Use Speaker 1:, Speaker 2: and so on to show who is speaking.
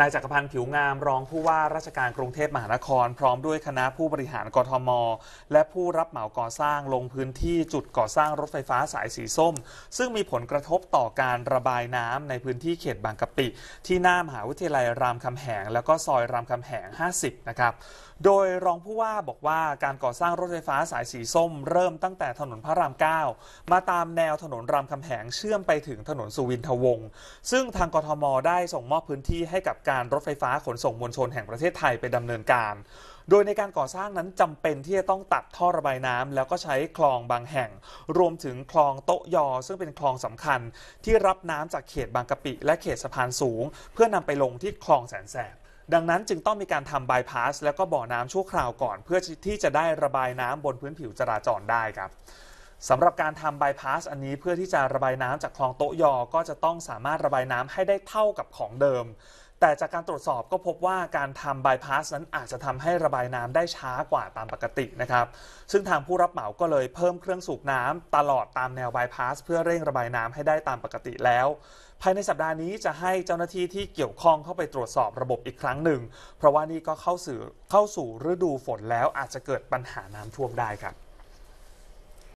Speaker 1: นายจักรพันธ์ผิวงามรองผู้ว่าราชการกรุงเทพมหานคร พร้อมด้วยคณะผู้บริหารกรทม และผู้รับเหมาก่อสร้างลงพื้นที่จุดก่อสร้างรถไฟฟ้าสายสีส้ม ซึ่งมีผลกระทบต่อการระบายน้ำในพื้นที่เขตบางกะปิ ที่หน้ามหาวิทยาลัยรามคำแหงแล้วก็ซอยรามคำแหง 50 นะครับ โดยรองผู้ว่าบอกว่าการก่อสร้างรถไฟฟ้าสายสีส้มเริ่มตั้งแต่ถนนพระราม 9 มาตามแนวถนนรามคำแหงเชื่อมไปถึงถนนสุวินทวงศ์ซึ่งทางกรทมได้ส่งมอบพื้นที่ให้กับการรถไฟฟ้าขนส่งมวลชนแห่งประเทศไทยไปดำเนินการ โดยในการก่อสร้างนั้นจำเป็นที่จะต้องตัดท่อระบายน้ำ แล้วก็ใช้คลองบางแห่ง รวมถึงคลองโต๊ะยอซึ่งเป็นคลองสำคัญ ที่รับน้ำจากเขตบางกะปิและเขตสะพานสูง เพื่อนำไปลงที่คลองแสนแสบ ดังนั้นจึงต้องมีการทำบายพาส แล้วก็บ่อน้ำชั่วคราวก่อนเพื่อที่จะได้ระบายน้ำบนพื้นผิวจราจรได้ครับสำหรับการทำบายพาสอันนี้เพื่อที่จะระบายน้ำจากคลองโต๊ะยอ ก็จะต้องสามารถระบายน้ำให้ได้เท่ากับของเดิมแต่จากการตรวจสอบก็พบว่าการทำบายพาสนั้นอาจจะทำให้ระบายน้ำได้ช้ากว่าตามปกตินะครับ ซึ่งทางผู้รับเหมาก็เลยเพิ่มเครื่องสูบน้ำตลอดตามแนวบายพาสเพื่อเร่งระบายน้ำให้ได้ตามปกติแล้ว ภายในสัปดาห์นี้จะให้เจ้าหน้าที่ที่เกี่ยวข้องเข้าไปตรวจสอบระบบอีกครั้งหนึ่งเพราะว่านี่ก็เข้าสู่เข้าสู่ฤดูฝนแล้วอาจจะเกิดปัญหาน้ำท่วมได้ครับ